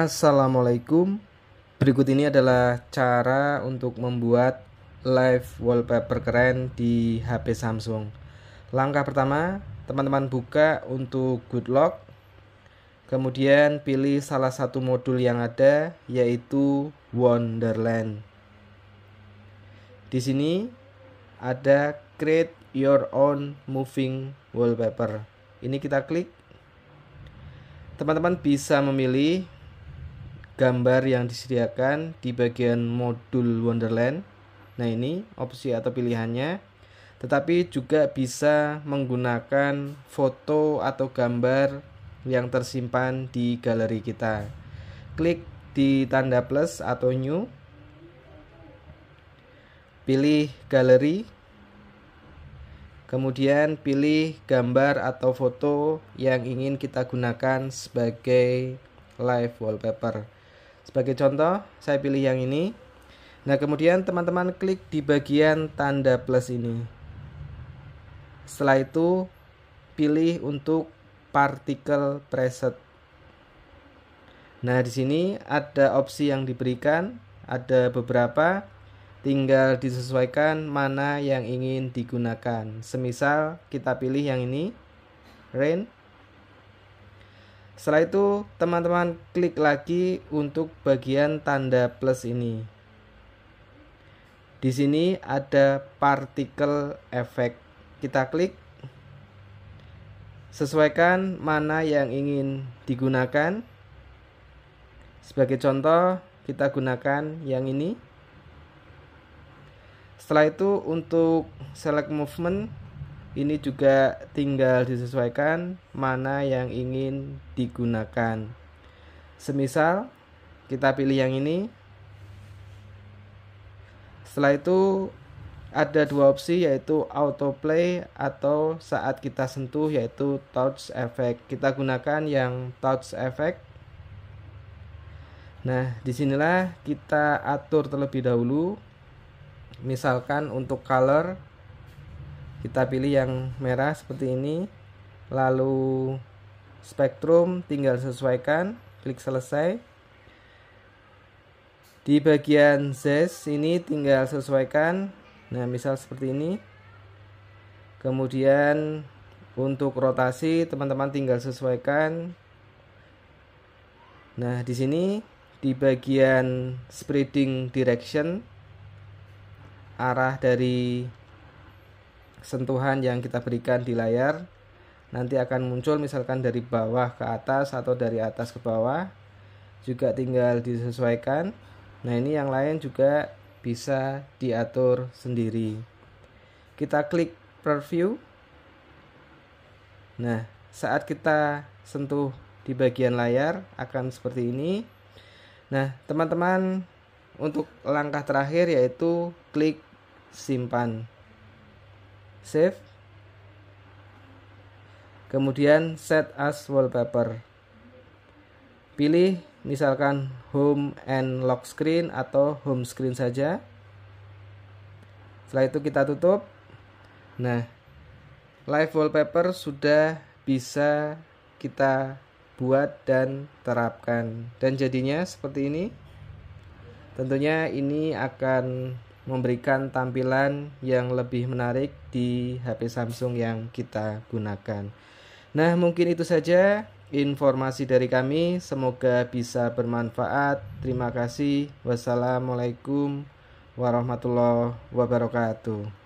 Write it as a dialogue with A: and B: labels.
A: Assalamualaikum. Berikut ini adalah cara untuk membuat live wallpaper keren di HP Samsung. Langkah pertama, teman-teman buka untuk Good Lock. Kemudian pilih salah satu modul yang ada yaitu Wonderland. Di sini ada Create Your Own Moving Wallpaper. Ini kita klik. Teman-teman bisa memilih gambar yang disediakan di bagian modul Wonderland. Nah, ini opsi atau pilihannya. Tetapi juga bisa menggunakan foto atau gambar yang tersimpan di galeri kita. Klik di tanda plus atau new. Pilih galeri. Kemudian pilih gambar atau foto yang ingin kita gunakan sebagai live wallpaper. Sebagai contoh, saya pilih yang ini. Nah, kemudian teman-teman klik di bagian tanda plus ini. Setelah itu, pilih untuk particle preset. Nah, di sini ada opsi yang diberikan, ada beberapa, tinggal disesuaikan mana yang ingin digunakan. Semisal kita pilih yang ini, rain, setelah itu, teman-teman klik lagi untuk bagian tanda plus ini. Di sini ada partikel efek. Kita klik. Sesuaikan mana yang ingin digunakan. Sebagai contoh, kita gunakan yang ini. Setelah itu untuk select movement ini juga tinggal disesuaikan mana yang ingin digunakan. Semisal kita pilih yang ini. Setelah itu ada dua opsi yaitu autoplay atau saat kita sentuh yaitu touch effect. Kita gunakan yang touch effect. Nah, disinilah kita atur terlebih dahulu. Misalkan untuk color kita pilih yang merah seperti ini lalu spektrum tinggal sesuaikan klik selesai di bagian Z ini tinggal sesuaikan nah misal seperti ini kemudian untuk rotasi teman-teman tinggal sesuaikan nah di sini di bagian spreading direction arah dari sentuhan yang kita berikan di layar nanti akan muncul misalkan dari bawah ke atas atau dari atas ke bawah juga tinggal disesuaikan nah ini yang lain juga bisa diatur sendiri kita klik preview nah saat kita sentuh di bagian layar akan seperti ini nah teman-teman untuk langkah terakhir yaitu klik simpan save kemudian set as wallpaper pilih misalkan home and lock screen atau home screen saja setelah itu kita tutup nah live wallpaper sudah bisa kita buat dan terapkan dan jadinya seperti ini tentunya ini akan memberikan tampilan yang lebih menarik di HP Samsung yang kita gunakan. Nah, mungkin itu saja informasi dari kami. Semoga bisa bermanfaat. Terima kasih. Wassalamualaikum warahmatullahi wabarakatuh.